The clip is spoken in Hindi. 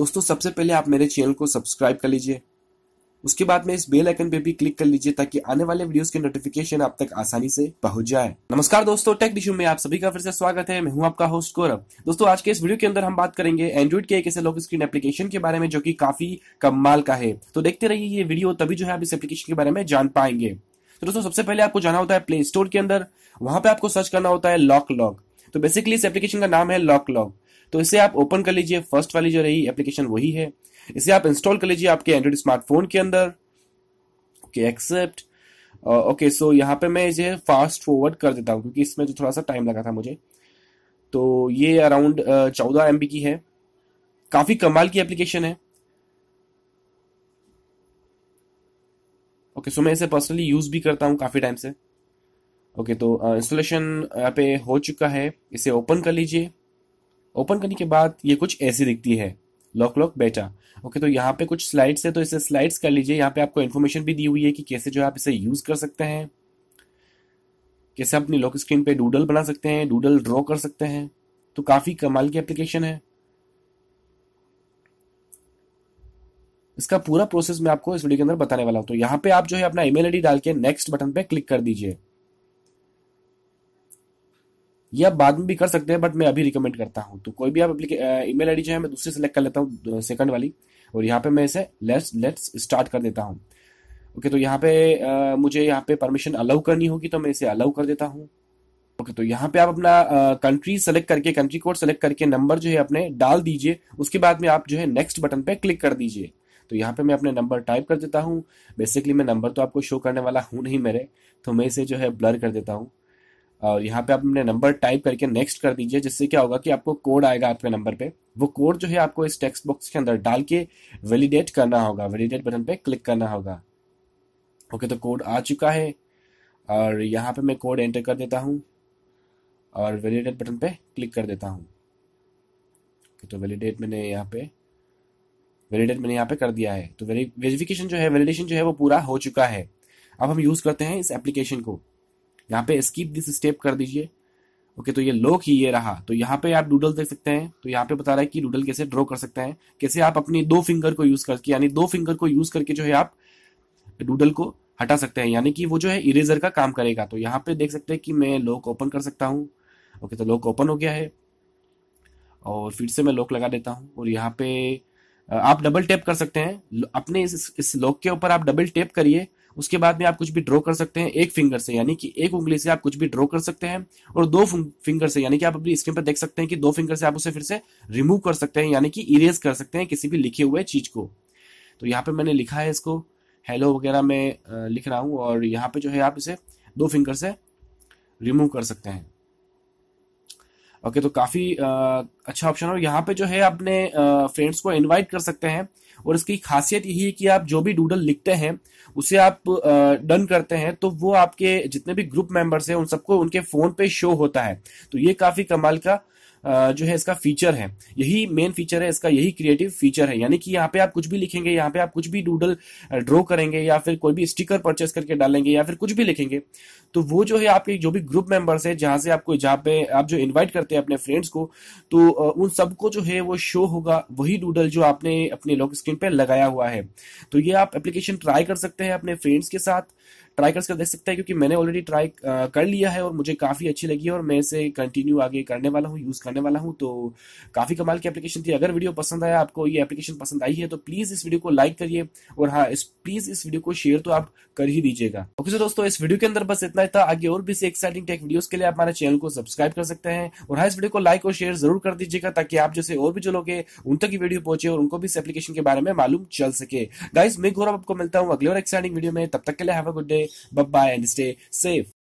दोस्तों सबसे पहले आप मेरे चैनल को सब्सक्राइब कर लीजिए उसके बाद में इस बेल आइकन पे भी क्लिक कर लीजिए ताकि आने वाले वीडियोस के नोटिफिकेशन आप तक आसानी से पहुंच जाए नमस्कार दोस्तों टेक डिशू में आप सभी का फिर से स्वागत है मैं हूं आपका होस्ट गौरव दोस्तों आज के इस वीडियो के अंदर हम बात करेंगे एंड्रॉइड के एक ऐसे लॉक स्क्रीन एप्लीकेशन के बारे में जो की काफी कमाल का है तो देखते रहिए ये वीडियो तभी जो है आप इस एप्लीकेशन के बारे में जान पाएंगे तो दोस्तों सबसे पहले आपको जाना होता है प्ले स्टोर के अंदर वहां पे आपको सर्च करना होता है लॉक लॉक तो बेसिकली इस एप्लीकेशन का नाम है लॉक लॉग तो इसे आप ओपन कर लीजिए फर्स्ट वाली जो रही एप्लीकेशन वही है इसे आप इंस्टॉल कर लीजिए आपके एंड्रॉइड स्मार्टफोन के अंदर ओके एक्सेप्ट ओके सो यहाँ पे मैं इसे फास्ट फॉरवर्ड कर देता हूँ क्योंकि इसमें जो तो थोड़ा सा टाइम लगा था मुझे तो ये अराउंड uh, चौदह एम की है काफ़ी कमाल की एप्लीकेशन है ओके okay, सो so मैं इसे पर्सनली यूज़ भी करता हूँ काफ़ी टाइम से ओके तो इंस्टॉलेशन uh, यहाँ पे हो चुका है इसे ओपन कर लीजिए ओपन करने के बाद ये कुछ ऐसी दिखती है लॉक लॉक बेटा ओके तो यहाँ पे कुछ स्लाइड्स है तो इसे स्लाइड्स कर लीजिए यहाँ पे आपको इन्फॉर्मेशन भी दी हुई है कि कैसे जो आप इसे यूज कर सकते हैं कैसे अपनी लॉक स्क्रीन पे डूडल बना सकते हैं डूडल ड्रॉ कर सकते हैं तो काफी कमाल की एप्लीकेशन है इसका पूरा प्रोसेस मैं आपको इस वीडियो के अंदर बताने वाला हूं तो यहाँ पे आप जो है अपना ईमेल आईडी डाल के नेक्स्ट बटन पे क्लिक कर दीजिए ये आप बाद में भी कर सकते हैं बट मैं अभी रिकमेंड करता हूँ तो कोई भी आप ई मेल जो है मैं दूसरी सेलेक्ट कर लेता हूँ सेकंड वाली और यहाँ पे मैं इसे लेट्स लेट्स स्टार्ट कर देता हूँ ओके तो यहाँ पे मुझे यहाँ पे परमिशन अलाउ करनी होगी तो मैं इसे अलाउ कर देता हूँ ओके तो यहाँ पे आप अपना कंट्री सेलेक्ट करके कंट्री कोड सेलेक्ट करके नंबर जो है अपने डाल दीजिए उसके बाद में आप जो है नेक्स्ट बटन पे क्लिक कर दीजिए तो यहाँ पे मैं अपने नंबर टाइप कर देता हूँ बेसिकली मैं नंबर तो आपको शो करने वाला हूँ नहीं मेरे तो मैं इसे जो है ब्लर कर देता हूँ और यहाँ पे आप अपने नंबर टाइप करके नेक्स्ट कर दीजिए जिससे क्या होगा कि आपको कोड आएगा आपके नंबर पे वो कोड जो है आपको इस टेक्स्ट बॉक्स के अंदर डाल के वैलिडेट करना होगा वैलिडेट बटन पे क्लिक करना होगा ओके तो कोड आ चुका है और यहाँ पे मैं कोड एंटर कर देता हूँ और वैलिडेट बटन पे क्लिक कर देता हूँ तो वैलिडेट मैंने यहाँ पे वैलिडेट मैंने यहाँ पे कर दिया है तो वेरिफिकेशन जो है वैलिडेशन जो है वो पूरा हो चुका है अब हम यूज़ करते हैं इस एप्लीकेशन को यहाँ पे स्कीप दिस स्टेप कर दीजिए ओके तो ये लोक ही ये रहा तो यहाँ पे आप डूडल देख सकते हैं तो यहाँ पे बता रहा है कि डूडल कैसे ड्रॉ कर सकते हैं कैसे आप अपनी दो फिंगर को यूज करके यानी दो फिंगर को यूज करके जो है आप डूडल को हटा सकते हैं यानी कि वो जो है इरेजर का काम करेगा तो यहाँ पे देख सकते हैं कि मैं लॉक ओपन कर सकता हूँ ओके तो लॉक ओपन हो गया है और फिर से मैं लॉक लगा देता हूँ और यहाँ पे आप डबल टैप कर सकते हैं अपने इस इस लॉक के ऊपर आप डबल टैप करिए उसके बाद में आप कुछ भी ड्रॉ कर सकते हैं एक फिंगर से यानी कि एक उंगली से आप कुछ भी ड्रॉ कर सकते हैं और दो फिंगर से यानी कि आप अपनी स्क्रीन पर देख सकते हैं कि दो फिंगर से आप उसे फिर से रिमूव कर सकते हैं यानी कि इरेज कर सकते हैं किसी भी लिखे हुए चीज को तो यहाँ पे मैंने लिखा है इसको हेलो वगैरह में लिख रहा हूँ और यहाँ पे जो है आप इसे दो फिंगर से रिमूव कर सकते हैं ओके तो काफी अच्छा ऑप्शन है और यहाँ पे जो है अपने फ्रेंड्स को इनवाइट कर सकते हैं और इसकी खासियत यही है कि आप जो भी डूडल लिखते हैं उसे आप डन करते हैं तो वो आपके जितने भी ग्रुप मेंबर्स हैं उन सबको उनके फोन पे शो होता है तो ये काफी कमाल का जो है इसका फीचर है यही मेन फीचर है इसका यही क्रिएटिव फीचर है यानी कि यहाँ पे आप कुछ भी लिखेंगे यहाँ पे आप कुछ भी डूडल ड्रॉ करेंगे या फिर कोई भी स्टिकर परचेस करके डालेंगे या फिर कुछ भी लिखेंगे तो वो जो है आपके जो भी ग्रुप मेंबर्स है जहां से आपको जहाँ पे आप जो इन्वाइट करते हैं अपने फ्रेंड्स को तो उन सबको जो है वो शो होगा वही डूडल जो आपने अपने लॉक स्क्रीन पर लगाया हुआ है तो ये आप एप्लीकेशन ट्राई कर सकते हैं अपने फ्रेंड्स के साथ ट्राई कर देख सकता है क्योंकि मैंने ऑलरेडी ट्राई कर लिया है और मुझे काफ़ी अच्छी लगी है और मैं इसे कंटिन्यू आगे करने वाला हूँ यूज़ करने वाला हूँ तो काफ़ी कमाल की एप्लीकेशन थी अगर वीडियो पसंद आया आपको ये एप्लीकेशन पसंद आई है तो प्लीज़ इस वीडियो को लाइक करिए और हाँ इस प्लीज़ इस वीडियो को शेयर तो आप कर ही दीजिएगा ओके सो दोस्तों इस वीडियो के अंदर बस इतना ही था आगे और भी एक्साइटिंग टेक वीडियो के लिए आप हमारे चैनल को सब्सक्राइब कर सकते हैं और हाँ इस वीडियो को लाइक और शेयर जरूर कर दीजिएगा ताकि आप जैसे और भी जो लोग हैं उन तक ही वीडियो पहुंचे और उनको भी इस एप्लीकेशन के बारे में मालूम चल सके गाइज मैं गौरव आपको मिलता हूँ अगले और एक्साइटिंग वीडियो में तब तक के लिए have a good day Bye bye and stay safe.